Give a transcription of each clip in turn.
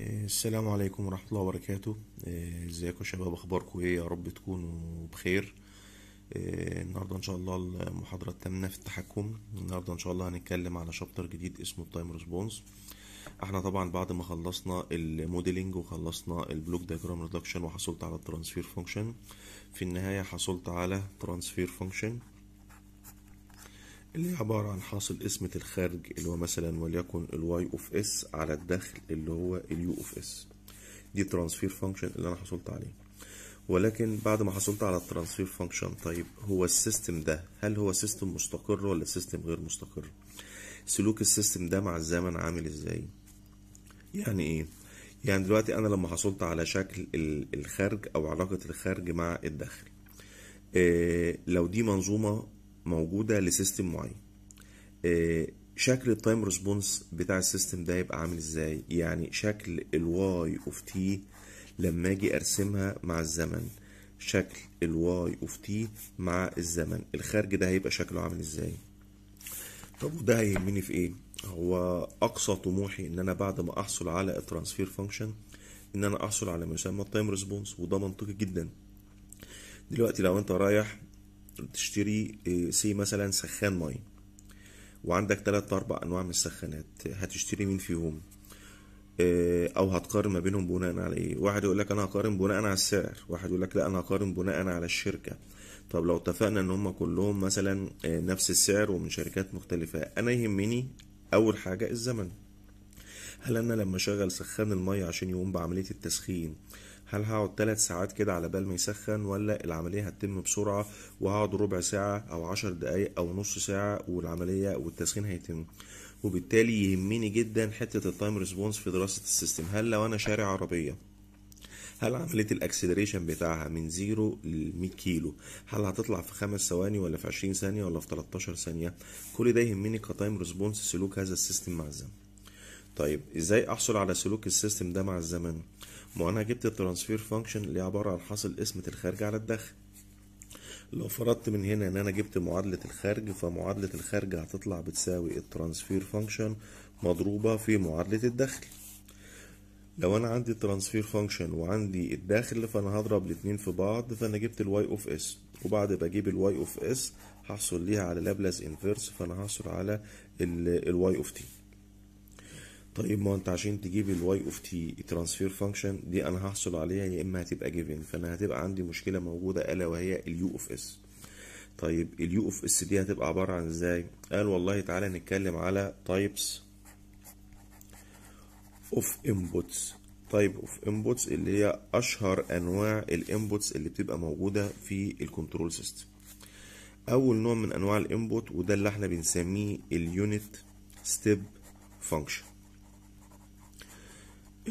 السلام عليكم ورحمة الله وبركاته آه، ازيكم شباب اخباركم ايه يا رب تكونوا بخير آه، النهاردة ان شاء الله المحاضرة الثامنة في التحكم النهاردة ان شاء الله هنتكلم على شابتر جديد اسمه التايم ريسبونس احنا طبعا بعد ما خلصنا الموديلنج وخلصنا البلوك دايجرام ريدكشن وحصلت على الترانسفير فانكشن في النهاية حصلت على ترانسفير فانكشن اللي هي عبارة عن حاصل قسمة الخارج اللي هو مثلا وليكن الواي اوف اس على الدخل اللي هو اليو اوف اس دي ترانسفير فانكشن اللي انا حصلت عليه ولكن بعد ما حصلت على الترانسفير فانكشن طيب هو السيستم ده هل هو سيستم مستقر ولا سيستم غير مستقر سلوك السيستم ده مع الزمن عامل ازاي يعني ايه يعني دلوقتي انا لما حصلت على شكل الخارج او علاقة الخارج مع الدخل إيه لو دي منظومة موجوده لسيستم معين آه، شكل التايم ريسبونس بتاع السيستم ده يبقى عامل ازاي يعني شكل الواي اوف تي لما اجي ارسمها مع الزمن شكل الواي اوف تي مع الزمن الخارج ده هيبقى شكله عامل ازاي طب وده هيهمني في ايه هو اقصى طموحي ان انا بعد ما احصل على الترانسفير فانكشن ان انا احصل على ما يسمى التايم ريسبونس وده منطقي جدا دلوقتي لو انت رايح تشتري آه، سي مثلا سخان ميه وعندك تلات اربع انواع من السخانات هتشتري مين فيهم آه، او هتقارن ما بينهم بناء على ايه واحد يقول لك انا هقارن بناء على السعر واحد يقول لك لا انا هقارن بناء على الشركه طب لو اتفقنا ان هم كلهم مثلا آه، نفس السعر ومن شركات مختلفه انا يهمني اول حاجه الزمن هل انا لما اشغل سخان الميه عشان يقوم بعمليه التسخين هل هقعد تلات ساعات كده على بال ما يسخن ولا العملية هتتم بسرعة وهقعد ربع ساعة أو عشر دقايق أو نص ساعة والعملية والتسخين هيتم وبالتالي يهمني جدا حتة التايم ريسبونس في دراسة السيستم هل لو أنا شارع عربية هل عملية الاكسلريشن بتاعها من زيرو ل 100 كيلو هل هتطلع في خمس ثواني ولا في 20 ثانية ولا في 13 ثانية كل ده يهمني كتايم ريسبونس سلوك هذا السيستم مع الزمن طيب ازاي احصل على سلوك السيستم ده مع الزمن ما انا جبت الترانسفير فانكشن اللي عباره عن حاصل قسمه الخارج على الدخل لو فرضت من هنا ان انا جبت معادله الخارج فمعادله الخارج هتطلع بتساوي الترانسفير فانكشن مضروبه في معادله الدخل لو انا عندي الترانسفير فانكشن وعندي الداخل فانا هضرب الاتنين في بعض فانا جبت الواي اوف اس وبعد بجيب الواي اوف اس هحصل ليها على لابلاس انفيرس فانا هحصل على الواي اوف تي طيب ما انت عشان تجيب الواي اوف تي ترانسفير فانكشن دي انا هحصل عليها يا اما هتبقى جيفن فانا هتبقى عندي مشكله موجوده الا وهي اليو اوف اس طيب اليو اوف اس دي هتبقى عباره عن ازاي قال والله تعالى نتكلم على تايبس اوف انبوتس تايب اوف انبوتس اللي هي اشهر انواع الانبوتس اللي بتبقى موجوده في الكنترول سيستم اول نوع من انواع الانبوت وده اللي احنا بنسميه اليونت ستيب فانكشن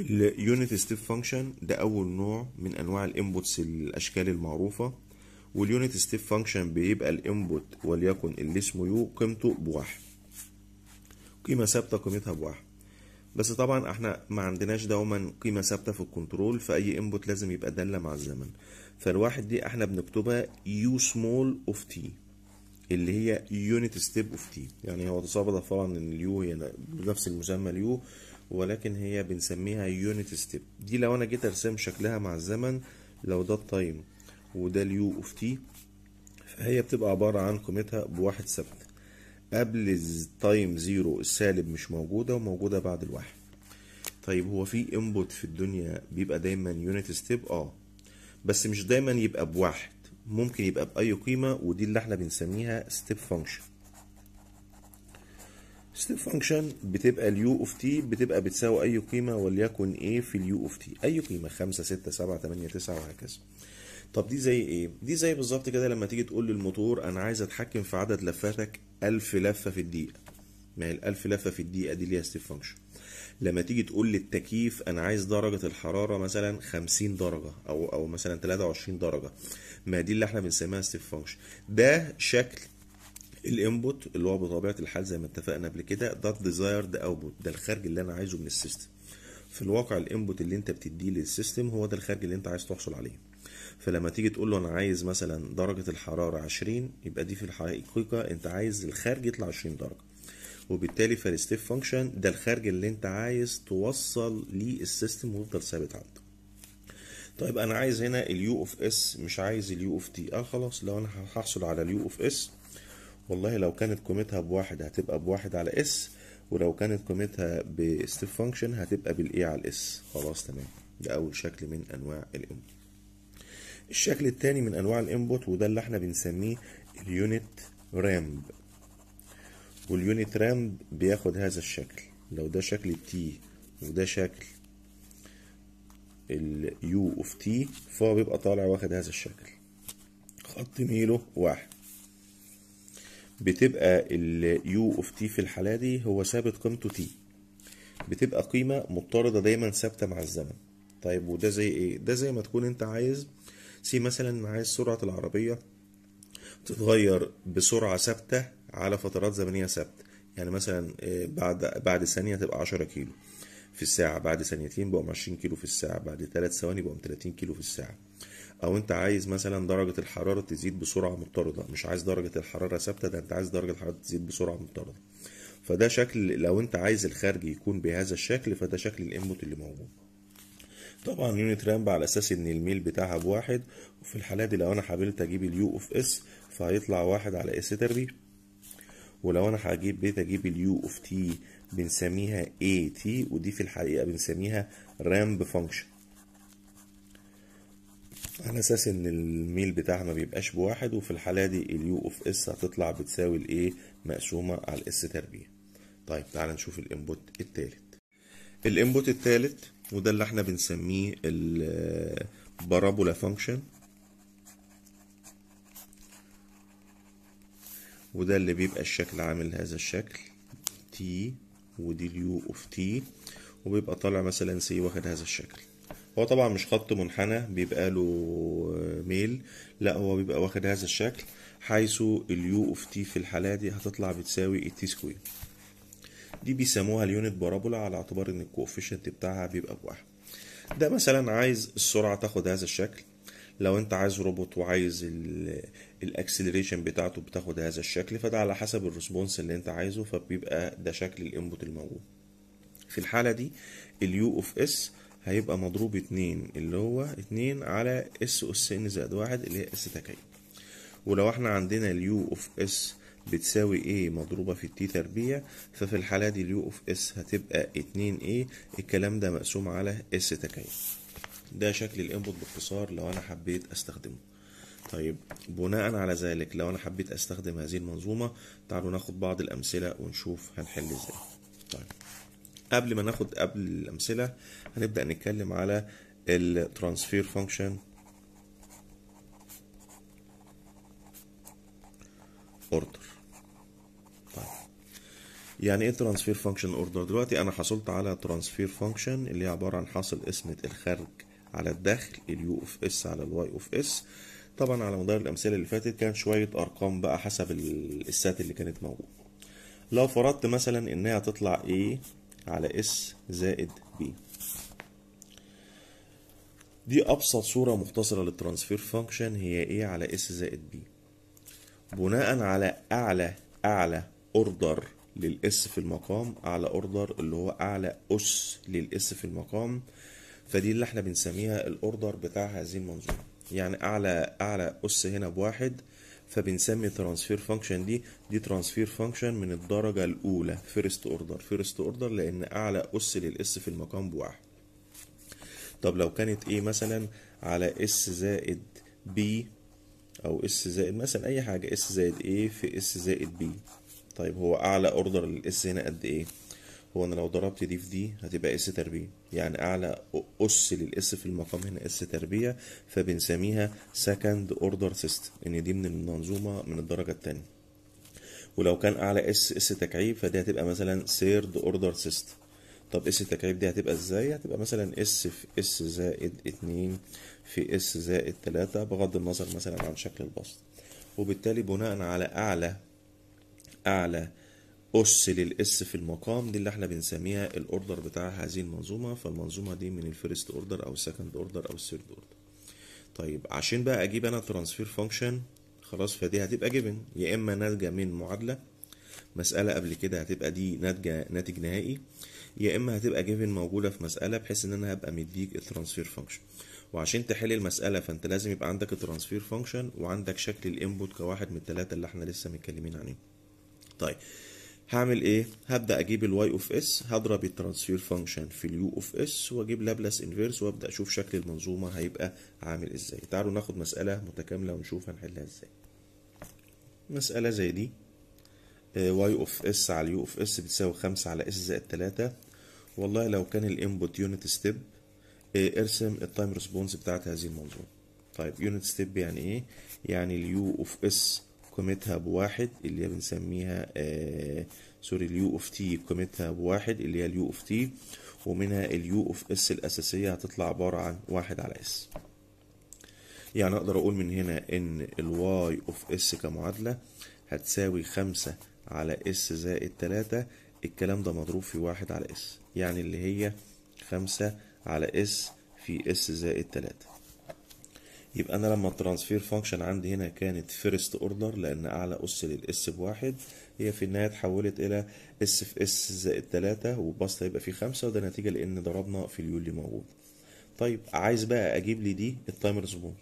اليونت ستيب فانكشن ده اول نوع من انواع الانبوتس الاشكال المعروفه واليونت ستيب فانكشن بيبقى الانبوت وليكن اللي اسمه يو قيمته بواحد قيمه ثابته قيمتها بواحد بس طبعا احنا ما عندناش دوما قيمه ثابته في الكنترول فاي انبوت لازم يبقى داله مع الزمن فالواحد دي احنا بنكتبها يو سمول اوف تي اللي هي يونت ستيب اوف تي يعني هو تصور طبعا ان اليو هي بنفس المسمى اليو ولكن هي بنسميها يونت ستيب دي لو انا جيت ارسم شكلها مع الزمن لو ده التايم وده اليو اوف تي فهي بتبقى عبارة عن قيمتها بواحد ثابت قبل التايم زيرو السالب مش موجودة وموجودة بعد الواحد طيب هو في انبوت في الدنيا بيبقى دايما يونت ستيب اه بس مش دايما يبقى بواحد ممكن يبقى بأي قيمة ودي اللي احنا بنسميها ستيب فانكشن ستيب فانكشن بتبقى اليو اوف تي بتبقى بتساوي اي قيمه وليكن ايه في اليو اوف تي اي قيمه 5 6 7 8 9 وهكذا طب دي زي ايه دي زي بالظبط كده لما تيجي تقول للموتور انا عايز اتحكم في عدد لفاتك 1000 لفه في الدقيقه ما هي ال 1000 لفه في الدقيقه دي ليها ستيب فانكشن لما تيجي تقول للتكييف انا عايز درجه الحراره مثلا 50 درجه او او مثلا 23 درجه ما دي اللي احنا بنسميها ستيب فانكشن ده شكل الانبوت اللي هو بطبيعه الحال زي ما اتفقنا قبل كده ده الديزايرد اوتبوت ده الخارج اللي انا عايزه من السيستم في الواقع الانبوت اللي انت بتديه للسيستم هو ده الخارج اللي انت عايز تحصل عليه فلما تيجي تقول له انا عايز مثلا درجه الحراره 20 يبقى دي في الحقيقه انت عايز الخارج يطلع 20 درجه وبالتالي فالستيب فانكشن ده الخارج اللي انت عايز توصل ليه السيستم ويفضل ثابت عندك طيب انا عايز هنا اليو اوف اس مش عايز اليو اوف تي اه خلاص لو انا هحصل على اليو اوف اس والله لو كانت قيمتها بواحد هتبقى بواحد على اس ولو كانت قيمتها بستيب فانكشن هتبقى بالاي e على الاس خلاص تمام ده اول شكل من انواع الانبوت الشكل الثاني من انواع الانبوت وده اللي احنا بنسميه اليونت رامب واليونت رامب بياخد هذا الشكل لو ده شكل تي وده شكل اليو اوف تي فهو بيبقى طالع واخد هذا الشكل خط ميله واحد بتبقى U اوف تي في الحالة دي هو ثابت قيمته تي بتبقى قيمة مضطردة دايما ثابتة مع الزمن طيب وده زي ايه؟ ده زي ما تكون انت عايز سي مثلا عايز سرعة العربية تتغير بسرعة ثابتة على فترات زمنية ثابتة يعني مثلا آه، بعد بعد ثانية تبقى 10 كيلو في الساعة بعد ثانيتين بقوم 20 كيلو في الساعة بعد ثلاث ثواني بقوم 30 كيلو في الساعة او انت عايز مثلا درجه الحراره تزيد بسرعه مضطرده مش عايز درجه الحراره ثابته ده انت عايز درجه الحراره تزيد بسرعه مضطرده فده شكل لو انت عايز الخارجي يكون بهذا الشكل فده شكل الانبوت اللي موجود طبعا يونت رامب على اساس ان الميل بتاعها بواحد وفي الحاله دي لو انا حبيت اجيب اليو اوف اس فهيطلع واحد على اس تربي ولو انا هجيب بيت اجيب اليو اوف تي بنسميها اي تي ودي في الحقيقه بنسميها رامب فانكشن على اساس ان الميل بتاعها ما بيبقاش بواحد وفي الحاله دي اليو اوف اس هتطلع بتساوي الايه مقسومه على الاس تربيع طيب تعال نشوف الانبوت التالت الانبوت التالت وده اللي احنا بنسميه البارابولا فانكشن وده اللي بيبقى الشكل عامل هذا الشكل تي ودي اليو اوف تي وبيبقى طالع مثلا سي واخد هذا الشكل هو طبعا مش خط منحنى بيبقى له ميل لا هو بيبقى واخد هذا الشكل حيث اليو اوف تي في الحالة دي هتطلع بتساوي التي سكوير دي بيسموها اليونت بارابولا على اعتبار ان الكوفيشنت بتاعها بيبقى بواحد ده مثلا عايز السرعة تاخد هذا الشكل لو انت عايز روبوت وعايز الاكسلريشن بتاعته بتاخد هذا الشكل فده على حسب الريسبونس اللي انت عايزه فبيبقى ده شكل الانبوت الموجود في الحالة دي اليو اوف اس هيبقى مضروب اتنين اللي هو اتنين على اس أس ان زائد واحد اللي هي اس تكعيب ولو احنا عندنا اليو اوف اس بتساوي ايه مضروبة في التي تربيع ففي الحالة دي اليو اوف اس هتبقى اتنين ايه الكلام ده مقسوم على اس تكعيب ده شكل الانبوت باختصار لو انا حبيت استخدمه طيب بناء على ذلك لو انا حبيت استخدم هذه المنظومة تعالوا ناخد بعض الامثلة ونشوف هنحل ازاي طيب قبل ما ناخد قبل الامثله هنبدا نتكلم على الترانسفير فانكشن اوردر طيب يعني ايه ترانسفير فانكشن اوردر دلوقتي انا حصلت على ترانسفير فانكشن اللي هي عباره عن حاصل اسمه الخارج على الداخل اليو اوف اس على الواي اوف اس طبعا على مدار الامثله اللي فاتت كان شويه ارقام بقى حسب السات اللي كانت موجوده لو فرضت مثلا انها تطلع ايه على اس زائد بي دي أبسط صورة مختصرة للترانسفير فانكشن هي ايه على اس زائد بي بناء على أعلى أعلى أوردر للإس في المقام أعلى أوردر اللي هو أعلى أس للإس في المقام فدي اللي احنا بنسميها الأوردر بتاع هذه المنظومة يعني أعلى أعلى أس هنا بواحد فبنسمي ترانسفير فانكشن دي دي ترانسفير فانكشن من الدرجه الاولى فيرست اوردر فيرست اوردر لان اعلى اس للاس في المقام بواحد طب لو كانت ايه مثلا على اس زائد بي او اس زائد مثلا اي حاجه اس زائد ايه في اس زائد بي طيب هو اعلى اوردر للاس هنا قد ايه هو انا لو ضربت دي في دي هتبقى اس تربيع يعني اعلى اس للاس في المقام هنا اس تربيع فبنسميها سكند اوردر سيستم ان دي من المنظومه من الدرجه الثانيه ولو كان اعلى اس اس تكعيب فدي هتبقى مثلا ثيرد اوردر سيستم طب اس التكعيب دي هتبقى ازاي هتبقى مثلا اس في اس زائد اتنين في اس زائد تلاتة بغض النظر مثلا عن شكل البسط وبالتالي بناء على اعلى اعلى أس للإس في المقام دي اللي احنا بنسميها الأوردر بتاع هذه المنظومة فالمنظومة دي من الفيرست أوردر أو السكند أوردر أو الثيرد أوردر طيب عشان بقى أجيب أنا ترانسفير فانكشن خلاص فدي هتبقى جيفن يا إما ناتجة من معادلة مسألة قبل كده هتبقى دي ناتجة ناتج نهائي يا إما هتبقى جيفن موجودة في مسألة بحيث إن أنا هبقى مديك الترانسفير فانكشن وعشان تحل المسألة فأنت لازم يبقى عندك الترانسفير فانكشن وعندك شكل الإنبوت كواحد من الثلاثه اللي احنا لسه متكلمين عليهم طيب هعمل ايه هبدا اجيب الواي اوف اس هضرب الترانسفير فانكشن في اليو اوف اس واجيب لابلاس انفيرس وابدا اشوف شكل المنظومه هيبقى عامل ازاي تعالوا ناخد مساله متكامله ونشوف هنحلها ازاي مساله زي دي واي اوف اس على اليو اوف اس بتساوي 5 على اس زائد 3 والله لو كان الانبوت يونت ستيب ارسم التايم ريسبونس بتاعت هذه المنظومه طيب يونت ستيب يعني ايه يعني اليو اوف اس قيمتها بواحد اللي هي بنسميها آه، سوري اليو اوف تي قيمتها بواحد اللي هي اليو اوف تي ومنها اليو اوف اس الاساسيه هتطلع عباره عن واحد على اس يعني اقدر اقول من هنا ان الواي اوف اس كمعادله هتساوي خمسة على اس زائد تلاتة الكلام ده مضروب في واحد على اس يعني اللي هي خمسة على اس في اس زائد تلاتة يبقى انا لما الترانسفير فانكشن عندي هنا كانت فيرست اوردر لان اعلى اس للاس بواحد هي في النهايه اتحولت الى اس في اس زائد 3 وبسط هيبقى فيه 5 وده نتيجه لان ضربنا في اليو اللي موجود طيب عايز بقى اجيب لي دي التايم ريسبونس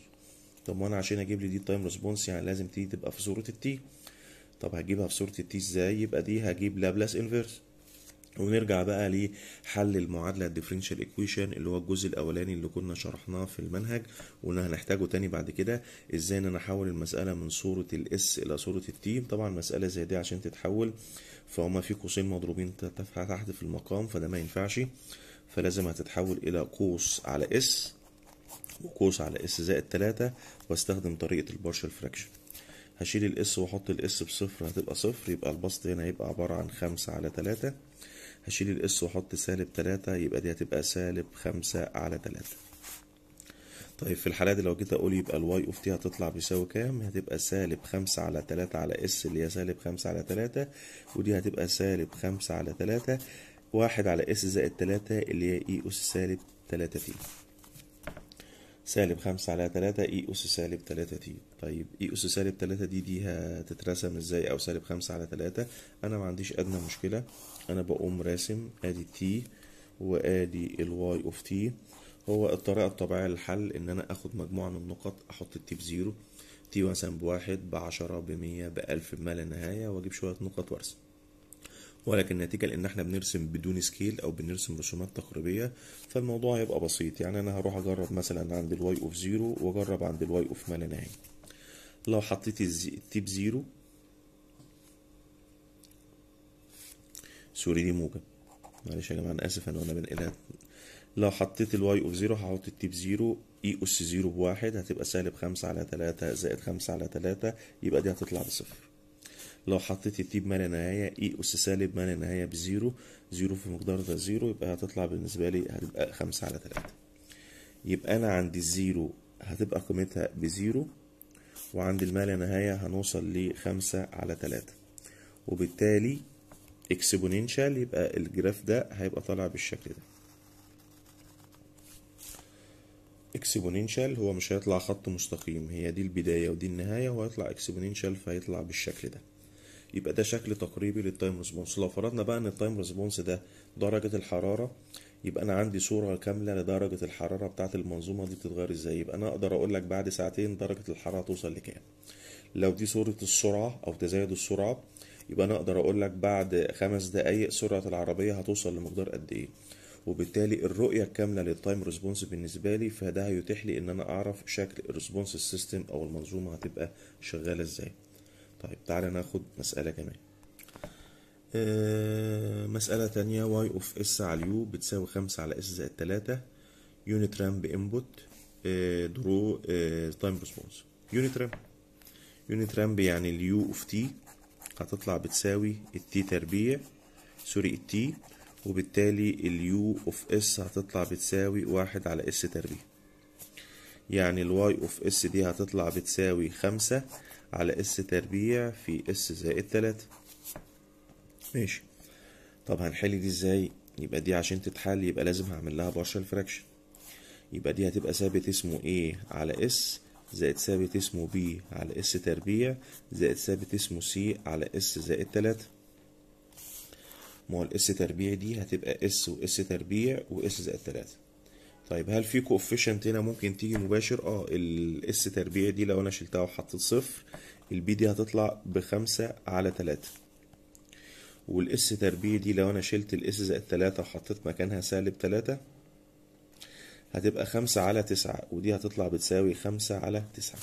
طب وانا عشان اجيب لي دي التايم ريسبونس يعني لازم تيجي تبقى في صوره التي طب هجيبها في صوره التي ازاي يبقى دي هجيب لابلاس انفيرس ونرجع بقى لحل المعادلة الديفرنشال equation اللي هو الجزء الاولاني اللي كنا شرحناه في المنهج وقلنا هنحتاجه تاني بعد كده ازاي ان انا احول المسألة من صورة الاس الى صورة التي طبعا مسألة زي دي عشان تتحول فهما في قوسين مضروبين تحت في المقام فده ما ينفعش فلازم هتتحول الى قوس على اس وقوس على اس زائد تلاتة واستخدم طريقة البارشل فراكشن هشيل الاس واحط الاس بصفر هتبقى صفر يبقى البسط هنا هيبقى عبارة عن خمسة على تلاتة هشيل الاس واحط سالب تلاتة يبقى دي هتبقى سالب خمسة على تلاتة طيب في الحالة دي لو جيت اقول يبقى الواي اوف تي هتطلع بيساوي كام هتبقى سالب خمسة على تلاتة على اس اللي هي سالب خمسة على تلاتة ودي هتبقى سالب خمسة على تلاتة واحد على اس زائد تلاتة اللي هي اي اس سالب تلاتة تي سالب خمسة على تلاتة اي اس سالب تلاتة تي طيب اي اس سالب تلاتة دي دي هتترسم ازاي او سالب خمسة على تلاتة انا ما عنديش ادنى مشكلة انا بقوم راسم ادي تي وادي الواي اوف تي هو الطريقة الطبيعية للحل ان انا اخد مجموعة من النقط احط التي بزيرو تي مثلا بواحد بعشرة بمية بألف بما لا نهاية واجيب شوية نقط وارسم ولكن النتيجة لان احنا بنرسم بدون سكيل او بنرسم رسومات تقريبية فالموضوع هيبقى بسيط يعني انا هروح اجرب مثلا عند الواي اوف زيرو واجرب عند الواي اوف ما لا نهاية لو حطيت التيب زيرو سوري دي موجب معلش يا جماعه انا اسف انا وانا بنقلها لو حطيت الواي اوف زيرو هحط التيب زيرو اي e اس زيرو بواحد هتبقى سالب خمسة على تلاتة زائد خمسة على تلاتة يبقى دي هتطلع بصفر لو حطيت التيب ما لا نهاية اي e اس سالب ما لا نهاية بزيرو زيرو في مقدار ده زيرو يبقى هتطلع بالنسبة لي هتبقى خمسة على تلاتة يبقى أنا عندي الزيرو هتبقى قيمتها بزيرو وعند المال نهاية هنوصل لخمسة على تلاتة وبالتالي اكسبوننشال يبقى الجراف ده هيبقى طالع بالشكل ده اكسبوننشال هو مش هيطلع خط مستقيم هي دي البداية ودي النهاية وهيطلع اكسبوننشال فهيطلع بالشكل ده يبقى ده شكل تقريبي للتايم ريسبونس لو فرضنا بقى ان التايم ريسبونس ده درجة الحرارة يبقى انا عندي صورة كاملة لدرجة الحرارة بتاعة المنظومة دي بتتغير ازاي يبقى انا اقدر اقول لك بعد ساعتين درجة الحرارة توصل لكام لو دي صورة السرعة او تزايد السرعة يبقى انا اقدر اقول لك بعد خمس دقايق سرعه العربيه هتوصل لمقدار قد ايه وبالتالي الرؤيه الكامله للتايم ريسبونس بالنسبه لي فده هيتيح لي ان انا اعرف شكل الريسبونس السيستم او المنظومه هتبقى شغاله ازاي طيب تعالى ناخد مساله كمان آه مسألة تانية واي اوف اس على اليو بتساوي 5 على اس زائد 3 يونت رامب انبوت درو تايم ريسبونس يونت رامب يونت رامب يعني اليو اوف تي هتطلع بتساوي التي تربيع سوري التي وبالتالي اليو اوف اس هتطلع بتساوي واحد على اس تربيع يعني الواي اوف اس دي هتطلع بتساوي خمسة على اس تربيع في اس زائد تلاتة ماشي طب هنحل دي ازاي يبقى دي عشان تتحل يبقى لازم هعمل لها بارشال فراكشن يبقى دي هتبقى ثابت اسمه a على s زائد ثابت اسمه بي على اس تربيع زائد ثابت اسمه سي على اس زائد تلاتة ما هو الاس تربيع دي هتبقى اس واس تربيع واس زائد تلاتة طيب هل في كوفيشنت هنا ممكن تيجي مباشر اه الاس تربيع دي لو انا شلتها وحطيت صفر البي دي هتطلع بخمسة على تلاتة والاس تربيع دي لو انا شلت الاس زائد تلاتة وحطيت مكانها سالب تلاتة هتبقى خمسة على تسعة ودي هتطلع بتساوي خمسة على تسعة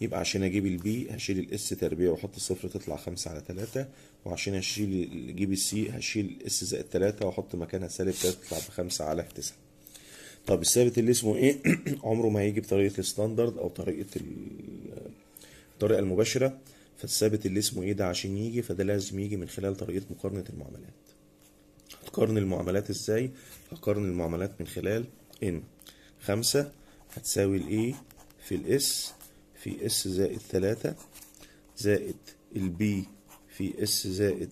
يبقى عشان اجيب البي هشيل الاس تربيع واحط الصفر تطلع خمسة على تلاتة وعشان اشيل اجيب السي هشيل اس زائد تلاتة واحط مكانها سالب تلاتة تطلع بخمسة على تسعة طب الثابت اللي اسمه ايه عمره ما هيجي بطريقة الستاندرد او طريقة الطريقة المباشرة فالثابت اللي اسمه ايه ده عشان يجي فده لازم يجي من خلال طريقة مقارنة المعاملات هتقارن المعاملات ازاي هقارن المعاملات من خلال ان خمسة هتساوي الاي e في الاس في اس زائد ثلاثة زائد البي في اس زائد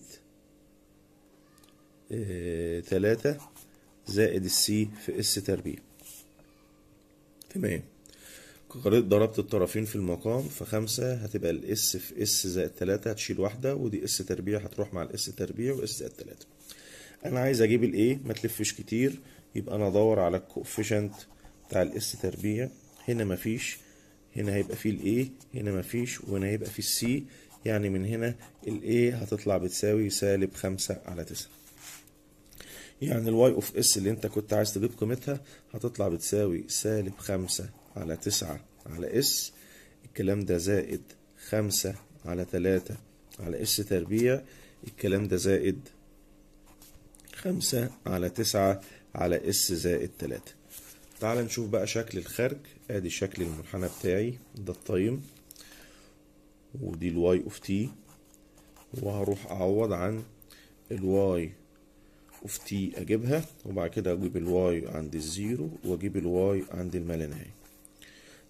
آه، ثلاثة زائد السي في اس تربيع تمام ضربت الطرفين في المقام فخمسة هتبقى الاس في اس زائد ثلاثة هتشيل واحدة ودي اس تربيع هتروح مع الاس تربيع واس زائد ثلاثة انا عايز اجيب الايه ما تلفش كتير يبقى انا ادور على الكوفيشنت بتاع الاس تربيع هنا مفيش هنا هيبقى فيه الايه هنا مفيش وهنا هيبقى فيه السي يعني من هنا الايه هتطلع بتساوي سالب خمسة على تسعة يعني الواي اوف اس اللي انت كنت عايز تجيب قيمتها هتطلع بتساوي سالب خمسة على تسعة على اس الكلام ده زائد خمسة على تلاتة على اس تربيع الكلام ده زائد خمسة على تسعة على اس زائد تلاتة تعال نشوف بقى شكل الخارج ادي شكل المنحنى بتاعي ده التايم ودي الواي اوف تي وهروح اعوض عن الواي اوف تي اجيبها وبعد كده اجيب الواي عند الزيرو واجيب الواي عند المالانهاي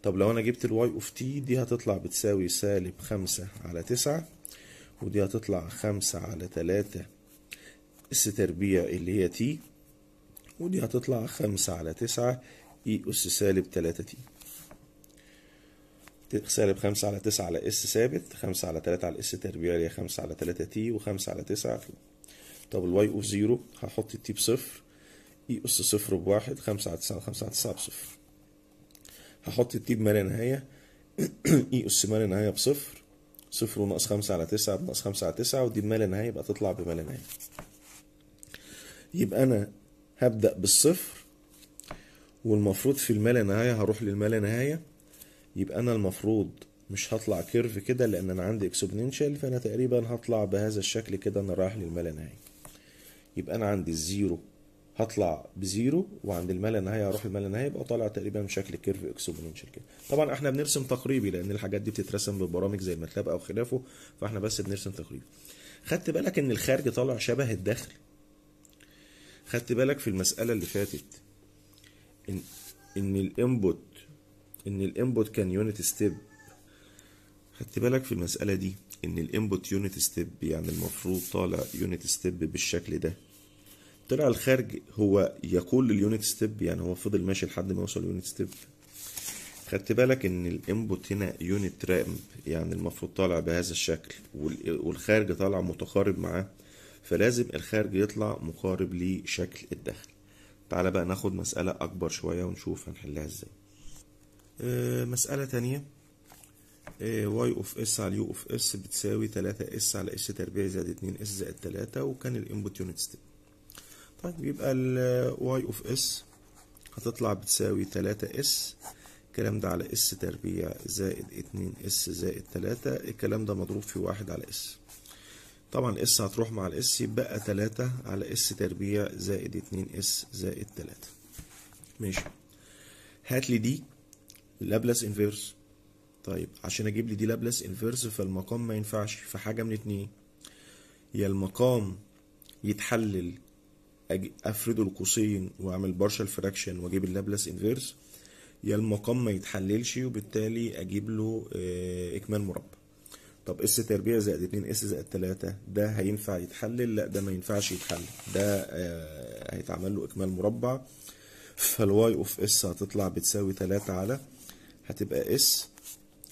طب لو انا جبت الواي اوف تي دي هتطلع بتساوي سالب خمسة على تسعة ودي هتطلع خمسة على تلاتة اس تربيع اللي هي تي ودي هتطلع خمسة على تسعة اي اس سالب تلاتة تي سالب خمسة على تسعة على اس ثابت خمسة على تلاتة على اس تربيع اللي هي خمسة على تلاتة تي وخمسة على تسعة طب الواي اوف زيرو هحط التي بصفر اي اس صفر بواحد خمسة على تسعة خمسة على تسعة بصفر هحط التي بما لا نهاية اي اس ما لا نهاية بصفر صفر وناقص خمسة على تسعة بناقص خمسة على تسعة ودي بما لا نهاية يبقى تطلع بما لا نهاية يبقى انا هبدأ بالصفر والمفروض في المالا نهاية هروح للمالا نهاية يبقى انا المفروض مش هطلع كيرف كده لان انا عندي اكسبوننشال فانا تقريبا هطلع بهذا الشكل كده انا رايح للمالا نهاية يبقى انا عندي الزيرو هطلع بزيرو وعند المالا نهايه هروح للمالا نهايه يبقى طالع تقريبا بشكل كيرف اكسبوننشال كده طبعا احنا بنرسم تقريبي لان الحاجات دي بتترسم ببرامج زي الماتلاب او خلافه فاحنا بس بنرسم تقريبي خدت بالك ان الخارج طالع شبه الداخل خدت بالك في المساله اللي فاتت ان ان الانبوت ان الانبوت كان يونت ستيب خدت بالك في المساله دي ان الانبوت يونت ستيب يعني المفروض طالع يونت ستيب بالشكل ده طلع الخارج هو يقول لليونت ستيب يعني هو فضل ماشي لحد ما يوصل يونت ستيب خدت بالك ان الانبوت هنا يونت رامب يعني المفروض طالع بهذا الشكل والخارج طالع متقارب معاه فلازم الخارج يطلع مقارب لشكل الدخل تعالى بقى ناخد مسألة أكبر شوية ونشوف هنحلها ازاي آه، مسألة تانية واي اوف اس على يو اوف اس بتساوي 3 اس على اس تربيع زائد 2 اس زائد 3 وكان الانبوت يونت ستيب طيب يبقى الواي اوف اس هتطلع بتساوي 3 اس الكلام ده على اس تربيع زائد 2 اس زائد 3 الكلام ده مضروب في 1 على اس طبعا اس هتروح مع الاس يبقى تلاتة على اس تربيع زائد اتنين اس زائد تلاتة ماشي هات لي دي لابلاس انفيرس طيب عشان اجيب لي دي لابلاس انفيرس فالمقام ما ينفعش في حاجه من اتنين يا المقام يتحلل افرده القوسين واعمل بارشال فراكشن واجيب اللابلاس انفيرس يا المقام ما يتحللش وبالتالي اجيب له آه، اكمال مربع طب اس تربيع زائد 2 اس زائد 3 ده هينفع يتحلل لا ده ما ينفعش يتحلل ده آه هيتعمل له اكمال مربع فالواي اوف اس هتطلع بتساوي 3 على هتبقى اس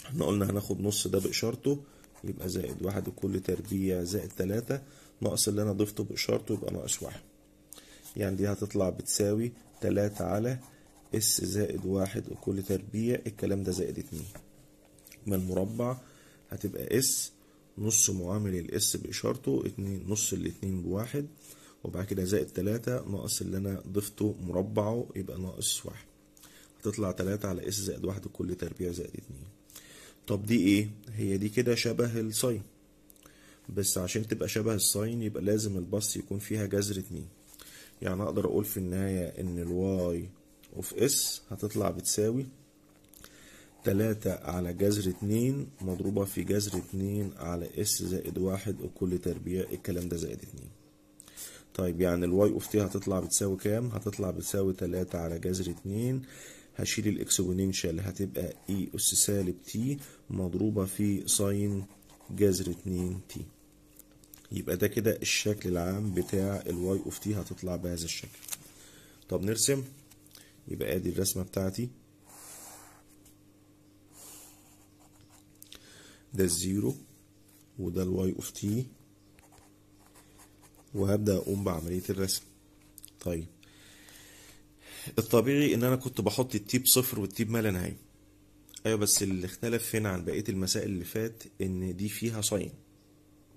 احنا قلنا هناخد نص ده باشارته يبقى زائد واحد كل تربيع زائد 3 ناقص اللي انا ضفته باشارته يبقى ناقص واحد يعني دي هتطلع بتساوي 3 على اس زائد واحد وكل تربيع الكلام ده زائد 2 من مربع هتبقى اس نص معامل الاس باشارته اتنين نص الاتنين بواحد وبعد كده زائد تلاتة ناقص اللي انا ضفته مربعه يبقى ناقص واحد هتطلع تلاتة على اس زائد واحد كل تربيع زائد اتنين طب دي ايه هي دي كده شبه الساين بس عشان تبقى شبه الساين يبقى لازم البص يكون فيها جذر اتنين يعني اقدر اقول في النهاية ان الواي اوف اس هتطلع بتساوي تلاتة على جذر اتنين مضروبة في جذر اتنين على اس زائد واحد وكل تربيع الكلام ده زائد اتنين طيب يعني الواي اوف تي هتطلع بتساوي كام؟ هتطلع بتساوي تلاتة على جذر اتنين هشيل الاكسبوننشال هتبقى اي e اس سالب تي مضروبة في ساين جذر اتنين تي يبقى ده كده الشكل العام بتاع الواي اوف تي هتطلع بهذا الشكل طب نرسم يبقى ادي الرسمة بتاعتي ده الزيرو وده الواي اوف تي وهبدأ أقوم بعملية الرسم طيب الطبيعي إن أنا كنت بحط التي بصفر والتي ما لا نهاية أيوة بس اللي اختلف هنا عن بقية المسائل اللي فات إن دي فيها صين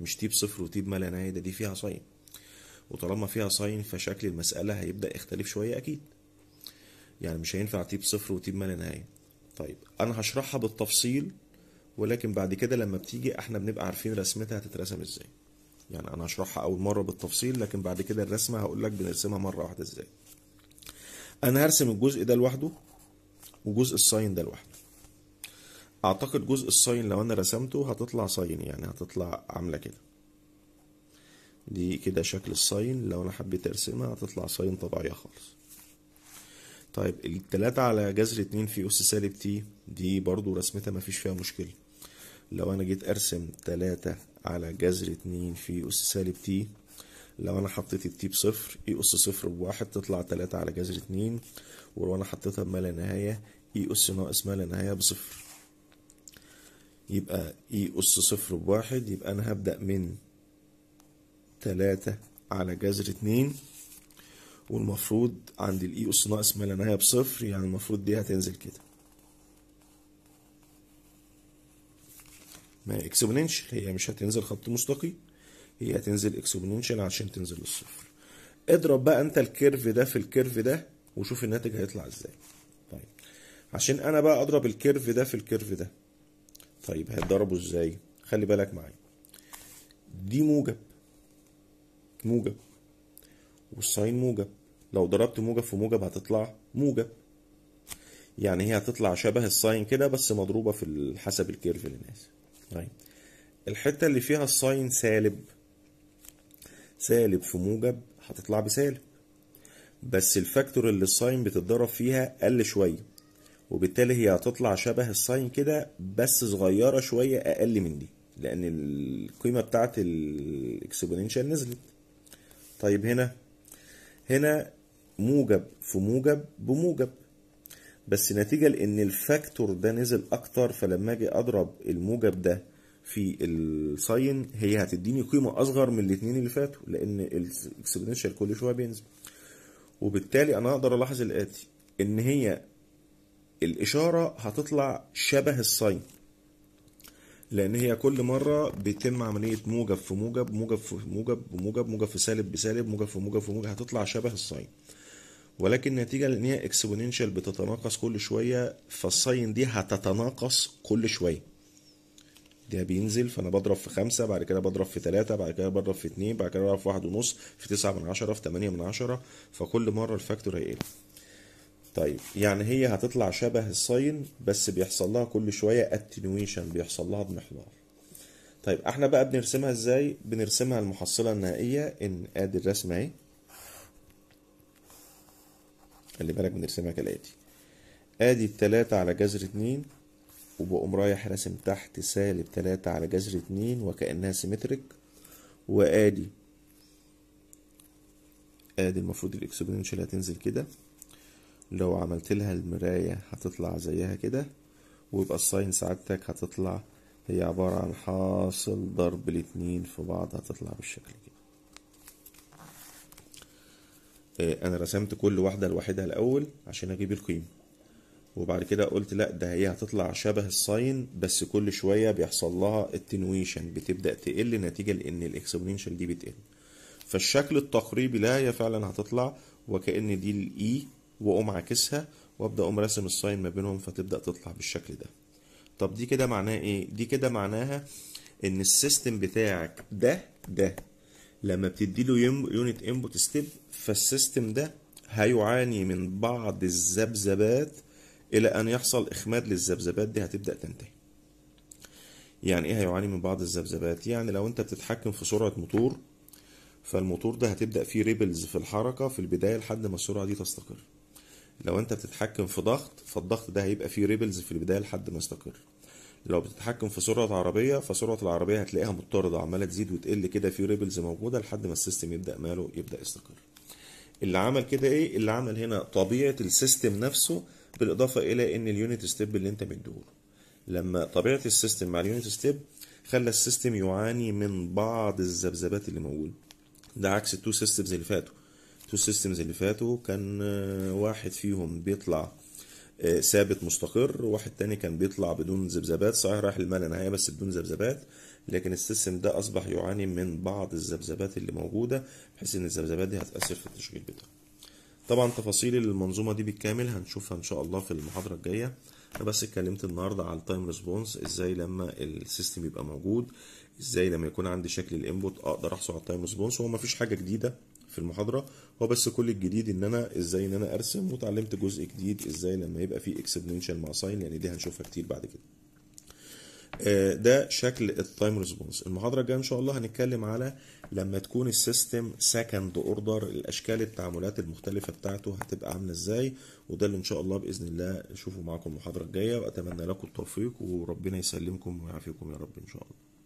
مش تي بصفر وتي ما لا نهاية ده دي فيها صين وطالما فيها صين فشكل المسألة هيبدأ يختلف شوية أكيد يعني مش هينفع تي بصفر وتي ما لا نهاية طيب أنا هشرحها بالتفصيل ولكن بعد كده لما بتيجي احنا بنبقى عارفين رسمتها هتترسم ازاي يعني انا هشرحها اول مره بالتفصيل لكن بعد كده الرسمه هقول لك بنرسمها مره واحده ازاي انا هرسم الجزء ده لوحده وجزء الساين ده لوحده اعتقد جزء الساين لو انا رسمته هتطلع ساين يعني هتطلع عامله كده دي كده شكل الساين لو انا حبيت ارسمها هتطلع ساين طبيعيه خالص طيب التلاتة على جذر اتنين في أس سالب تي دي برضو رسمتها مفيش فيها مشكلة لو انا جيت ارسم تلاتة على جذر اتنين في اس سالب تي لو انا حطيت التي بصفر اي e اس صفر بواحد تطلع تلاتة على جذر اتنين ولو انا حطيتها بما لا نهاية اي e اس ناقص ما لا نهاية بصفر يبقى اي e اس صفر بواحد يبقى انا هبدأ من تلاتة على جذر اتنين والمفروض عند الاي اس ناقص ما لا نهاية بصفر يعني المفروض دي هتنزل كده ما اكسبوننشال هي مش هتنزل خط مستقيم هي هتنزل اكسبوننشال عشان تنزل للصفر اضرب بقى انت الكيرف ده في الكيرف ده وشوف الناتج هيطلع ازاي طيب عشان انا بقى اضرب الكيرف ده في الكيرف ده طيب هتضربه ازاي خلي بالك معايا دي موجب موجب والساين موجب لو ضربت موجب في موجب هتطلع موجب يعني هي هتطلع شبه الساين كده بس مضروبه في حسب الكيرف اللي نازل طيب الحته اللي فيها الساين سالب سالب في موجب هتطلع بسالب بس الفاكتور اللي الساين بتتضرب فيها قل شويه وبالتالي هي هتطلع شبه الساين كده بس صغيره شويه اقل من دي لان القيمه بتاعه الاكسبوننشال نزلت طيب هنا هنا موجب في موجب بموجب بس نتيجة لأن الفاكتور ده نزل أكتر فلما أجي أضرب الموجب ده في الساين هي هتديني قيمة أصغر من الاتنين اللي فاتوا لأن الاكسبوننشال كل شوية بينزل وبالتالي أنا أقدر ألاحظ الآتي إن هي الإشارة هتطلع شبه الساين لأن هي كل مرة بيتم عملية موجب في موجب موجب في موجب موجب موجب في سالب بسالب موجب في موجب في موجب هتطلع شبه الساين ولكن نتيجة لان هي اكسبوننشال بتتناقص كل شوية فالساين دي هتتناقص كل شوية ده بينزل فانا بضرب في خمسة بعد كده بضرب في ثلاثة بعد كده بضرب في اتنين بعد كده بضرب في واحد ونص في تسعة من عشرة في تمانية من عشرة فكل مرة الفاكتور هيقل طيب يعني هي هتطلع شبه الساين بس بيحصل لها كل شوية اتنويشن بيحصل لها بمحور طيب احنا بقى بنرسمها ازاي بنرسمها المحصلة النهائية ان ادي الرسمة اهي خلي بالك بنرسمها كالاتي ادي التلاتة على جذر اتنين وبقوم رايح راسم تحت سالب تلاتة على جذر اتنين وكأنها سيمتريك وادي ادي المفروض الاكسبوننشال هتنزل كده لو عملت لها المراية هتطلع زيها كده ويبقى الساين سعادتك هتطلع هي عبارة عن حاصل ضرب الاتنين في بعض هتطلع بالشكل كده آه، انا رسمت كل واحده لوحدها الاول عشان اجيب القيمه وبعد كده قلت لا ده هي هتطلع شبه الساين بس كل شويه بيحصل لها اتنويشن بتبدا تقل نتيجه لان الاكسبوننشال دي بتقل فالشكل التقريبي لها هي فعلا هتطلع وكأن دي الاي e واقوم عاكسها وابدا اقوم راسم الساين ما بينهم فتبدا تطلع بالشكل ده طب دي كده معناها ايه دي كده معناها ان السيستم بتاعك ده ده لما بتديله يونت انبوت ستيب فالسيستم ده هيعاني من بعض الذبذبات الى ان يحصل اخماد للذبذبات دي هتبدا تنتهي يعني ايه هيعاني من بعض الذبذبات يعني لو انت بتتحكم في سرعه موتور فالموتور ده هتبدا فيه ريبلز في الحركه في البدايه لحد ما السرعه دي تستقر لو انت بتتحكم في ضغط فالضغط ده هيبقى فيه ريبلز في البدايه لحد ما يستقر لو بتتحكم في سرعه عربيه فسرعه العربيه هتلاقيها مضطرده عماله تزيد وتقل كده في ريبلز موجوده لحد ما السيستم يبدا ماله يبدا يستقر اللي عمل كده ايه اللي عمل هنا طبيعه السيستم نفسه بالاضافه الى ان اليونت ستيب اللي انت مديهوله لما طبيعه السيستم مع اليونت ستيب خلى السيستم يعاني من بعض الذبذبات اللي موجوده ده عكس التو سيستمز اللي فاتوا التو سيستمز اللي فاتوا كان آه، واحد فيهم بيطلع آه، ثابت مستقر واحد تاني كان بيطلع بدون ذبذبات صحيح رايح للمال نهايه بس بدون ذبذبات لكن السيستم ده أصبح يعاني من بعض الذبذبات اللي موجودة بحيث إن الذبذبات دي هتأثر في التشغيل بتاعه. طبعا تفاصيل المنظومة دي بالكامل هنشوفها إن شاء الله في المحاضرة الجاية أنا بس اتكلمت النهاردة على التايم ريسبونس إزاي لما السيستم يبقى موجود إزاي لما يكون عندي شكل الإنبوت أقدر أحصل على التايم ريسبونس وهو مفيش حاجة جديدة في المحاضره هو بس كل الجديد ان انا ازاي ان انا ارسم وتعلمت جزء جديد ازاي لما يبقى فيه اكسبوننشال مع ساين يعني دي هنشوفها كتير بعد كده آه، ده شكل التايم ريسبونس المحاضره الجايه ان شاء الله هنتكلم على لما تكون السيستم سكند اوردر الاشكال التعاملات المختلفه بتاعته هتبقى عامله ازاي وده اللي ان شاء الله باذن الله نشوفه معاكم المحاضره الجايه واتمنى لكم التوفيق وربنا يسلمكم ويعافيكم يا رب ان شاء الله